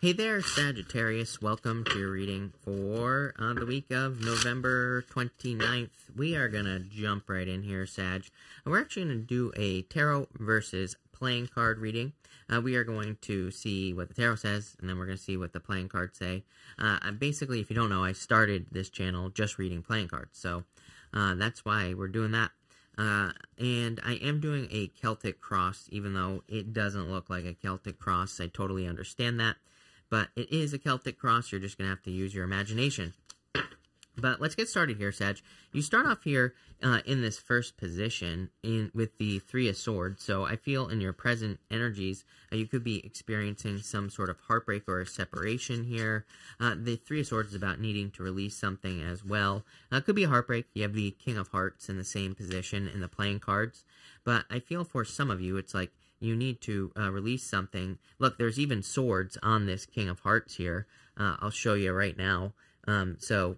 Hey there, Sagittarius. Welcome to your reading for uh, the week of November 29th. We are going to jump right in here, Sag. We're actually going to do a tarot versus playing card reading. Uh, we are going to see what the tarot says, and then we're going to see what the playing cards say. Uh, basically, if you don't know, I started this channel just reading playing cards, so uh, that's why we're doing that. Uh, and I am doing a Celtic cross, even though it doesn't look like a Celtic cross. I totally understand that but it is a Celtic cross. You're just going to have to use your imagination. But let's get started here, Sag. You start off here uh, in this first position in with the Three of Swords. So I feel in your present energies, uh, you could be experiencing some sort of heartbreak or separation here. Uh, the Three of Swords is about needing to release something as well. it could be a heartbreak. You have the King of Hearts in the same position in the playing cards. But I feel for some of you, it's like you need to uh, release something. Look, there's even swords on this King of Hearts here. Uh, I'll show you right now. Um, so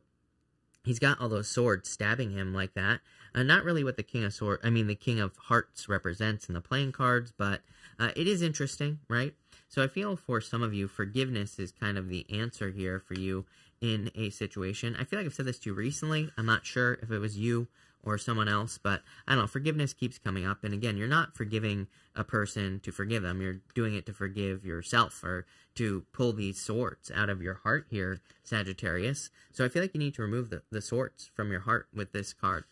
he's got all those swords stabbing him like that. Uh, not really what the King of swords I mean the King of Hearts represents in the playing cards, but uh, it is interesting, right? So I feel for some of you, forgiveness is kind of the answer here for you in a situation. I feel like I've said this to you recently. I'm not sure if it was you or someone else. But I don't know, forgiveness keeps coming up. And again, you're not forgiving a person to forgive them. You're doing it to forgive yourself or to pull these swords out of your heart here, Sagittarius. So I feel like you need to remove the, the swords from your heart with this card.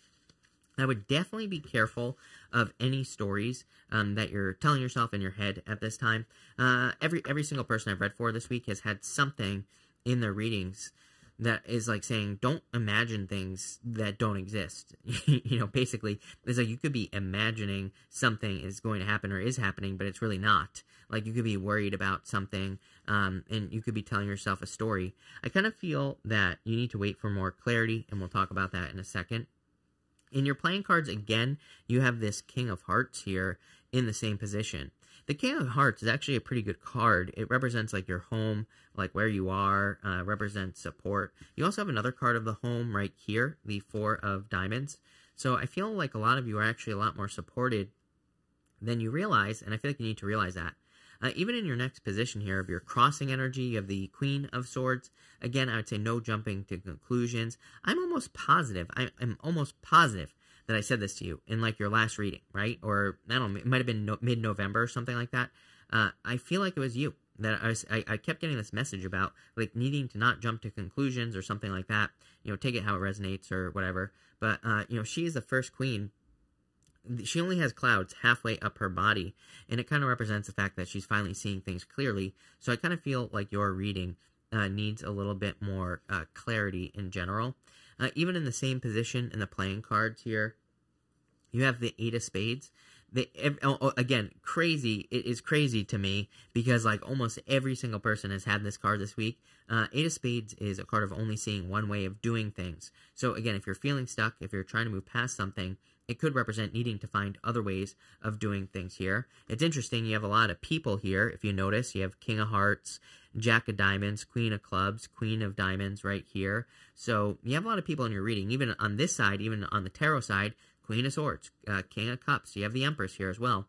I would definitely be careful of any stories um, that you're telling yourself in your head at this time. Uh, every every single person I've read for this week has had something in their readings that is like saying don't imagine things that don't exist you know basically it's like you could be imagining something is going to happen or is happening but it's really not like you could be worried about something um, and you could be telling yourself a story i kind of feel that you need to wait for more clarity and we'll talk about that in a second in your playing cards again you have this king of hearts here in the same position the King of Hearts is actually a pretty good card. It represents like your home, like where you are, uh, represents support. You also have another card of the home right here, the Four of Diamonds. So I feel like a lot of you are actually a lot more supported than you realize, and I feel like you need to realize that. Uh, even in your next position here of your crossing energy, of the Queen of Swords. Again, I would say no jumping to conclusions. I'm almost positive. I am almost positive that I said this to you in like your last reading, right? Or I don't know, it might have been no, mid November or something like that. Uh, I feel like it was you that I, was, I, I kept getting this message about like needing to not jump to conclusions or something like that. You know, take it how it resonates or whatever. But uh, you know, she is the first queen she only has clouds halfway up her body, and it kind of represents the fact that she's finally seeing things clearly. So I kind of feel like your reading uh, needs a little bit more uh, clarity in general. Uh, even in the same position in the playing cards here, you have the eight of spades. Oh, oh, again, crazy. It is crazy to me because like almost every single person has had this card this week. Uh, eight of spades is a card of only seeing one way of doing things. So again, if you're feeling stuck, if you're trying to move past something, it could represent needing to find other ways of doing things here. It's interesting, you have a lot of people here, if you notice. You have King of Hearts, Jack of Diamonds, Queen of Clubs, Queen of Diamonds right here. So you have a lot of people in your reading. Even on this side, even on the tarot side, Queen of Swords, uh, King of Cups. You have the Empress here as well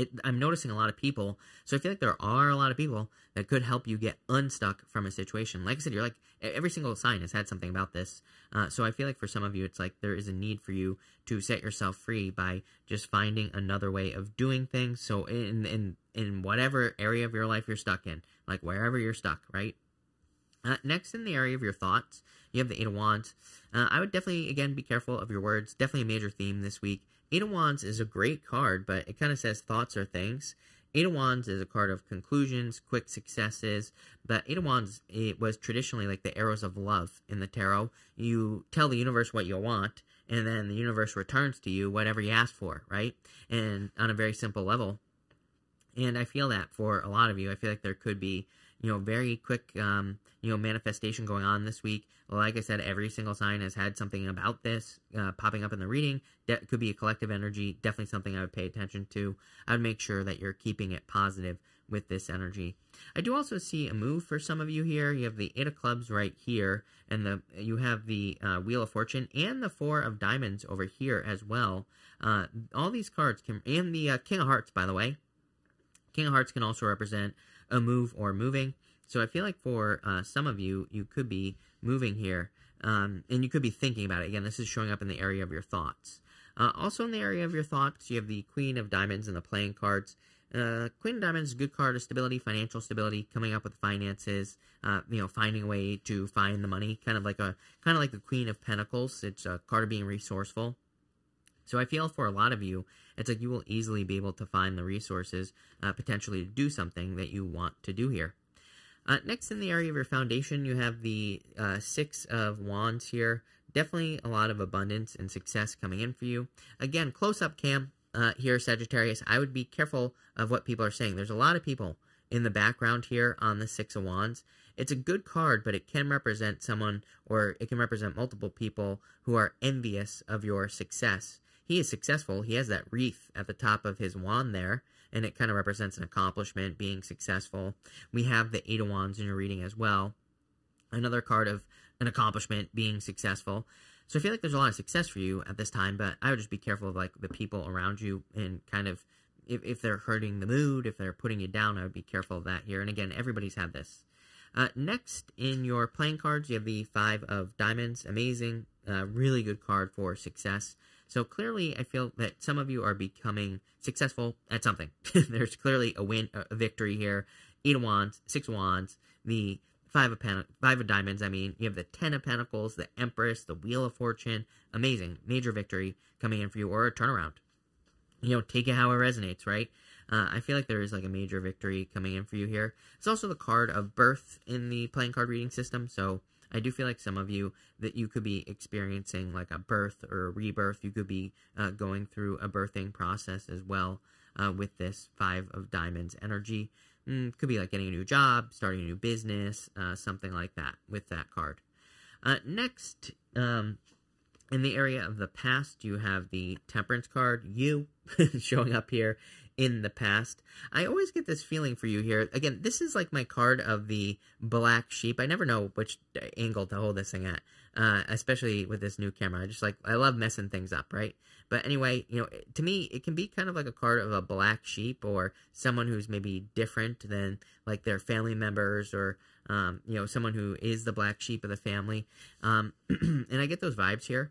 it, I'm noticing a lot of people. So I feel like there are a lot of people that could help you get unstuck from a situation. Like I said, you're like every single sign has had something about this. Uh, so I feel like for some of you, it's like there is a need for you to set yourself free by just finding another way of doing things. So in in in whatever area of your life you're stuck in, like wherever you're stuck, right? Uh, next, in the area of your thoughts, you have the Eight of Wands. Uh, I would definitely, again, be careful of your words. Definitely a major theme this week. Eight of Wands is a great card, but it kind of says thoughts or things. Eight of Wands is a card of conclusions, quick successes, but Eight of Wands it was traditionally like the arrows of love in the tarot. You tell the universe what you want, and then the universe returns to you whatever you ask for, right? And on a very simple level. And I feel that for a lot of you. I feel like there could be, you know, very quick um, you know, manifestation going on this week. Like I said, every single sign has had something about this uh, popping up in the reading. That could be a collective energy. Definitely something I would pay attention to. I would make sure that you're keeping it positive with this energy. I do also see a move for some of you here. You have the Eight of Clubs right here, and the you have the uh, Wheel of Fortune and the Four of Diamonds over here as well. Uh, all these cards can, and the uh, King of Hearts, by the way. King of Hearts can also represent a move or moving. So I feel like for uh, some of you, you could be moving here um, and you could be thinking about it. Again, this is showing up in the area of your thoughts. Uh, also in the area of your thoughts, you have the Queen of Diamonds and the playing cards. Uh, Queen of Diamonds, good card of stability, financial stability, coming up with finances, uh, you know, finding a way to find the money, kind of like a kind of like the Queen of Pentacles. It's a card of being resourceful. So I feel for a lot of you, it's like you will easily be able to find the resources uh, potentially to do something that you want to do here. Uh, next, in the area of your foundation, you have the uh, Six of Wands here. Definitely a lot of abundance and success coming in for you. Again, close-up cam uh, here, Sagittarius. I would be careful of what people are saying. There's a lot of people in the background here on the Six of Wands. It's a good card, but it can represent someone or it can represent multiple people who are envious of your success. He is successful. He has that wreath at the top of his wand there, and it kind of represents an accomplishment, being successful. We have the Eight of Wands in your reading as well. Another card of an accomplishment, being successful. So I feel like there's a lot of success for you at this time, but I would just be careful of like the people around you and kind of if, if they're hurting the mood, if they're putting you down, I would be careful of that here. And again, everybody's had this. Uh, next, in your playing cards, you have the Five of Diamonds. Amazing. Uh, really good card for success. So clearly, I feel that some of you are becoming successful at something. There's clearly a win, a victory here. Eight of wands, six of wands, the five of pen, five of diamonds. I mean, you have the ten of pentacles, the empress, the wheel of fortune. Amazing, major victory coming in for you, or a turnaround. You know, take it how it resonates, right? Uh, I feel like there is like a major victory coming in for you here. It's also the card of birth in the playing card reading system, so I do feel like some of you that you could be experiencing like a birth or a rebirth. You could be uh, going through a birthing process as well uh, with this Five of Diamonds energy. Mm, could be like getting a new job, starting a new business, uh, something like that with that card. Uh, next, um, in the area of the past, you have the Temperance card, you, showing up here in the past. I always get this feeling for you here. Again, this is like my card of the black sheep. I never know which angle to hold this thing at, uh, especially with this new camera. I just like, I love messing things up, right? But anyway, you know, to me, it can be kind of like a card of a black sheep or someone who's maybe different than like their family members or, um, you know, someone who is the black sheep of the family. Um, and I get those vibes here.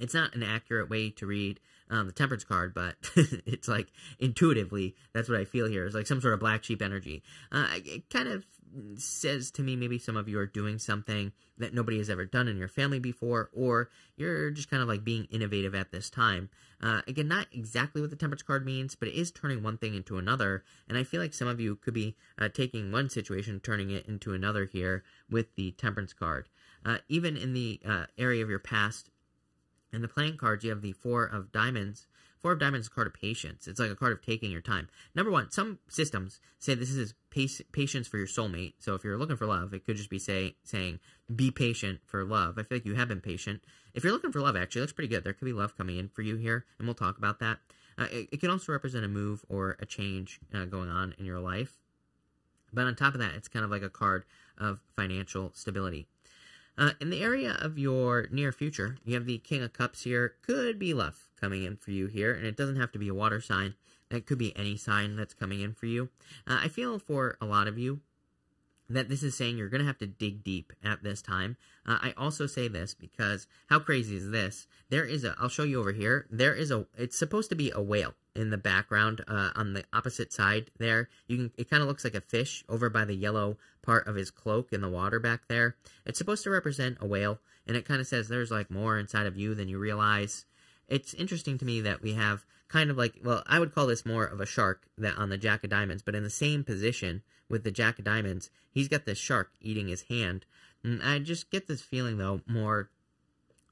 It's not an accurate way to read um, the temperance card, but it's like intuitively that's what I feel here. It's like some sort of black sheep energy. Uh, it kind of says to me maybe some of you are doing something that nobody has ever done in your family before, or you're just kind of like being innovative at this time. Uh, again, not exactly what the temperance card means, but it is turning one thing into another. And I feel like some of you could be uh, taking one situation, turning it into another here with the temperance card. Uh, even in the uh, area of your past, in the playing cards, you have the Four of Diamonds. Four of Diamonds is a card of patience. It's like a card of taking your time. Number one, some systems say this is patience for your soulmate. So if you're looking for love, it could just be say, saying, be patient for love. I feel like you have been patient. If you're looking for love, actually, that's pretty good. There could be love coming in for you here, and we'll talk about that. Uh, it, it, can also represent a move or a change uh, going on in your life. But on top of that, it's kind of like a card of financial stability. Uh, in the area of your near future, you have the King of Cups here. Could be love coming in for you here, and it doesn't have to be a water sign. It could be any sign that's coming in for you. Uh, I feel for a lot of you, that this is saying you're going to have to dig deep at this time. Uh, I also say this because how crazy is this? There is a, I'll show you over here. There is a, it's supposed to be a whale in the background uh, on the opposite side there. You can, it kind of looks like a fish over by the yellow part of his cloak in the water back there. It's supposed to represent a whale, and it kind of says there's like more inside of you than you realize. It's interesting to me that we have kind of like, well, I would call this more of a shark that on the Jack of Diamonds, but in the same position with the Jack of Diamonds, he's got this shark eating his hand. And I just get this feeling, though, more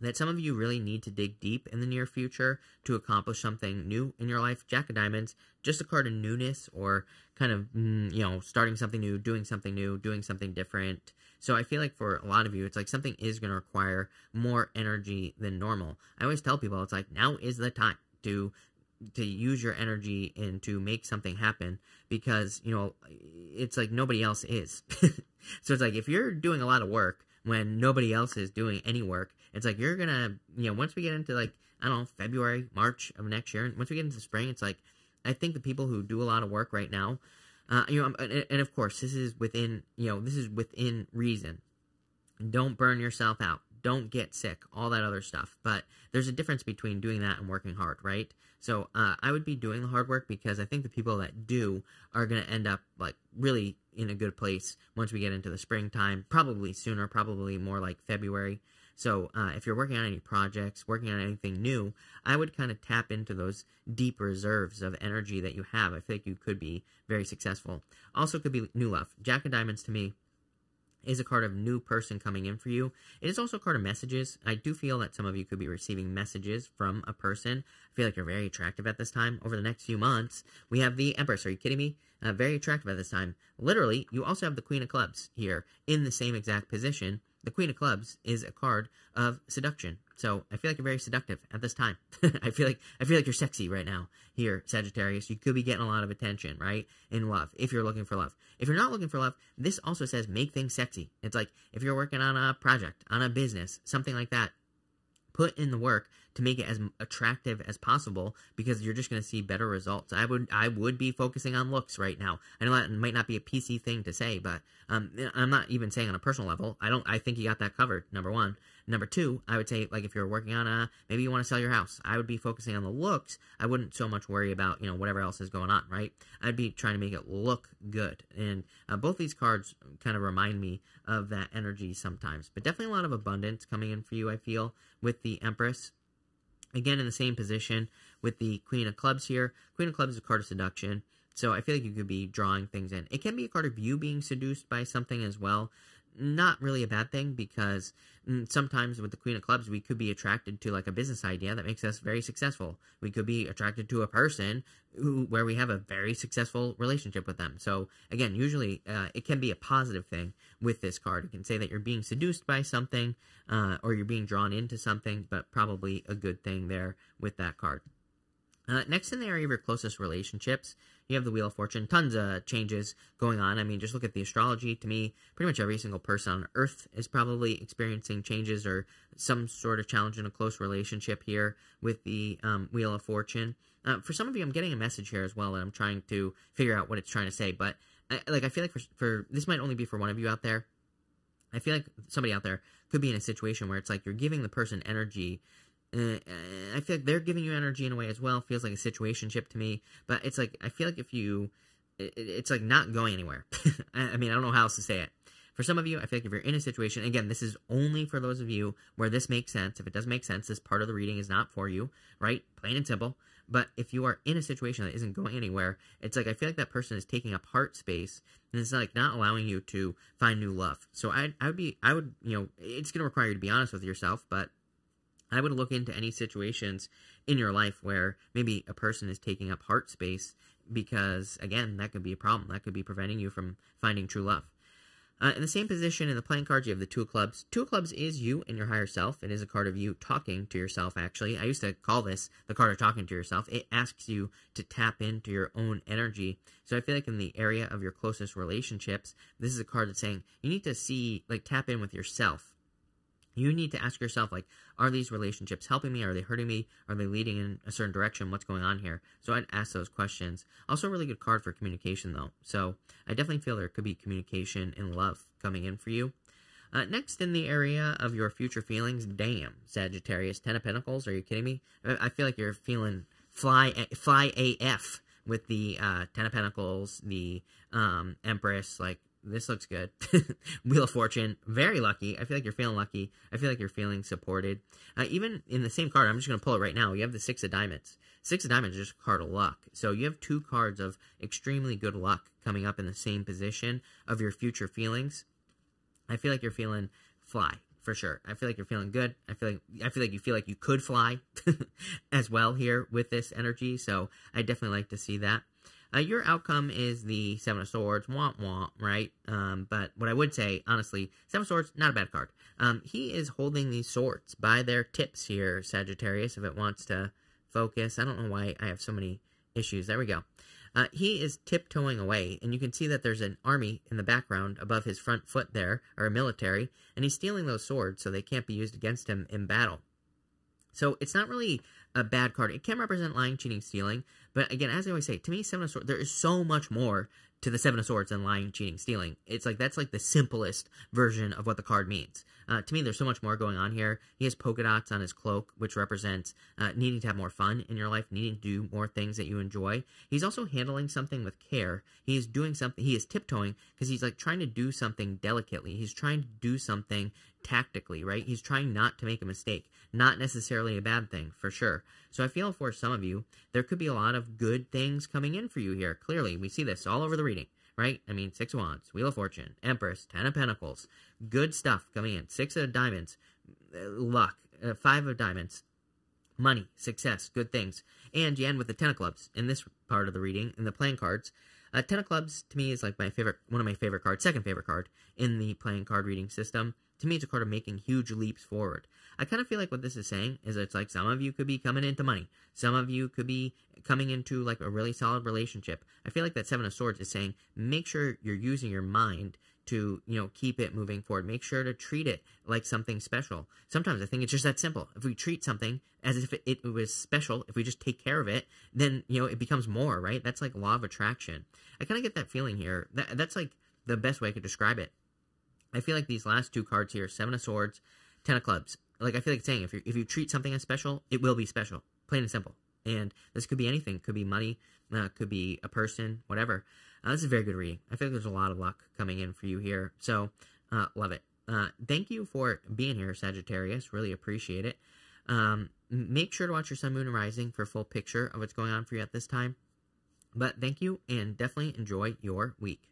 that some of you really need to dig deep in the near future to accomplish something new in your life. Jack of Diamonds, just a card of newness or kind of, mm, you know, starting something new, doing something new, doing something different. So I feel like for a lot of you, it's like something is going to require more energy than normal. I always tell people, it's like, now is the time to to use your energy and to make something happen because you know it's like nobody else is so it's like if you're doing a lot of work when nobody else is doing any work it's like you're gonna you know once we get into like i don't know february march of next year once we get into spring it's like i think the people who do a lot of work right now uh, you know um, and, and of course this is within you know this is within reason don't burn yourself out don't get sick, all that other stuff. But there's a difference between doing that and working hard, right? So uh, I would be doing the hard work because I think the people that do are going to end up like really in a good place once we get into the springtime, probably sooner, probably more like February. So uh, if you're working on any projects, working on anything new, I would kind of tap into those deep reserves of energy that you have. I think you could be very successful. Also, could be new love. Jack of Diamonds to me is a card of new person coming in for you. It is also a card of messages. I do feel that some of you could be receiving messages from a person. I feel like you're very attractive at this time. Over the next few months, we have the Empress. Are you kidding me? Uh, very attractive at this time. Literally, you also have the Queen of Clubs here in the same exact position. The Queen of Clubs is a card of seduction. So I feel like you're very seductive at this time. I feel like I feel like you're sexy right now here, Sagittarius. You could be getting a lot of attention, right? In love, if you're looking for love. If you're not looking for love, this also says make things sexy. It's like if you're working on a project, on a business, something like that, put in the work to make it as attractive as possible because you're just going to see better results. I would I would be focusing on looks right now. I know that might not be a PC thing to say, but um, I'm not even saying on a personal level. I don't I think you got that covered. Number one, Number two, I would say, like, if you're working on a, maybe you want to sell your house, I would be focusing on the looks. I wouldn't so much worry about, you know, whatever else is going on, right? I'd be trying to make it look good. And uh, both these cards kind of remind me of that energy sometimes, but definitely a lot of abundance coming in for you, I feel, with the Empress. Again, in the same position with the Queen of Clubs here. Queen of Clubs is a card of seduction. So I feel like you could be drawing things in. It can be a card of you being seduced by something as well not really a bad thing because mm, sometimes with the Queen of Clubs, we could be attracted to like a business idea that makes us very successful. We could be attracted to a person who, where we have a very successful relationship with them. So again, usually uh, it can be a positive thing with this card. It can say that you're being seduced by something uh, or you're being drawn into something, but probably a good thing there with that card. Uh, next in the area of your closest relationships, you have the Wheel of Fortune. Tons of changes going on. I mean, just look at the astrology. To me, pretty much every single person on Earth is probably experiencing changes or some sort of challenge in a close relationship here with the um, Wheel of Fortune. Uh, for some of you, I'm getting a message here as well, and I'm trying to figure out what it's trying to say. But I, like, I feel like for, for this might only be for one of you out there. I feel like somebody out there could be in a situation where it's like you're giving the person energy Eh, I feel like they're giving you energy in a way as well. Feels like a situation ship to me. But it's like, I feel like if you, it's like not going anywhere. I mean, I don't know how else to say it. For some of you, I feel like if you're in a situation, again, this is only for those of you where this makes sense. If it doesn't make sense, this part of the reading is not for you, right? Plain and simple. But if you are in a situation that isn't going anywhere, it's like I feel like that person is taking up heart space and it's like not allowing you to find new love. So I, I would be, I would, you know, it's going to require you to be honest with yourself, but I would look into any situations in your life where maybe a person is taking up heart space because, again, that could be a problem. That could be preventing you from finding true love. Uh, in the same position in the playing cards, you have the Two of Clubs. Two of Clubs is you and your higher self. It is a card of you talking to yourself, actually. I used to call this the card of talking to yourself. It asks you to tap into your own energy. So I feel like in the area of your closest relationships, this is a card that's saying you need to see, like, tap in with yourself you need to ask yourself, like, are these relationships helping me? Are they hurting me? Are they leading in a certain direction? What's going on here? So I'd ask those questions. Also, a really good card for communication, though. So I definitely feel there could be communication and love coming in for you. Uh, next, in the area of your future feelings, damn, Sagittarius, Ten of Pentacles. Are you kidding me? I feel like you're feeling fly, eh, fly AF with the uh, Ten of Pentacles, the um, Empress, like this looks good. Wheel of Fortune, very lucky. I feel like you're feeling lucky. I feel like you're feeling supported. Uh, even in the same card, I'm just going to pull it right now. You have the Six of Diamonds. Six of Diamonds is just a card of luck. So you have two cards of extremely good luck coming up in the same position of your future feelings. I feel like you're feeling fly for sure. I feel like you're feeling good. I feel like I feel like you feel like you could fly as well here with this energy. So I definitely like to see that. Uh, your outcome is the Seven of Swords, womp womp, right? Um, but what I would say, honestly, Seven of Swords, not a bad card. Um, he is holding these swords by their tips here, Sagittarius, if it wants to focus. I don't know why I have so many issues. There we go. Uh, he is tiptoeing away, and you can see that there's an army in the background above his front foot there, or a military, and he's stealing those swords so they can't be used against him in battle. So it's not really a bad card. It can represent lying, cheating, stealing. But again, as I always say, to me, Seven of Swords, there is so much more to the Seven of Swords than lying, cheating, stealing. It's like that's like the simplest version of what the card means. Uh, to me, there's so much more going on here. He has polka dots on his cloak, which represents uh, needing to have more fun in your life, needing to do more things that you enjoy. He's also handling something with care. He's doing something, he is tiptoeing because he's like trying to do something delicately. He's trying to do something tactically, right? He's trying not to make a mistake. Not necessarily a bad thing, for sure. So I feel for some of you, there could be a lot of good things coming in for you here. Clearly, we see this all over the reading right? I mean, Six of Wands, Wheel of Fortune, Empress, Ten of Pentacles. Good stuff coming in. Six of Diamonds, uh, luck, uh, Five of Diamonds, money, success, good things. And you end with the Ten of Clubs in this part of the reading, in the playing cards. Uh, Ten of Clubs, to me, is like my favorite, one of my favorite cards, second favorite card in the playing card reading system to me, it's a card of making huge leaps forward. I kind of feel like what this is saying is it's like some of you could be coming into money. Some of you could be coming into like a really solid relationship. I feel like that Seven of Swords is saying make sure you're using your mind to, you know, keep it moving forward. Make sure to treat it like something special. Sometimes I think it's just that simple. If we treat something as if it, it was special, if we just take care of it, then, you know, it becomes more, right? That's like law of attraction. I kind of get that feeling here. That, that's like the best way I could describe it. I feel like these last two cards here, Seven of Swords, Ten of Clubs, like I feel like saying, if you if you treat something as special, it will be special, plain and simple. And this could be anything. It could be money. Uh, could be a person. Whatever. Uh, this is very good reading. I feel like there's a lot of luck coming in for you here. So uh, love it. Uh, thank you for being here, Sagittarius. Really appreciate it. Um, make sure to watch your sun, moon, and rising for full picture of what's going on for you at this time. But thank you, and definitely enjoy your week.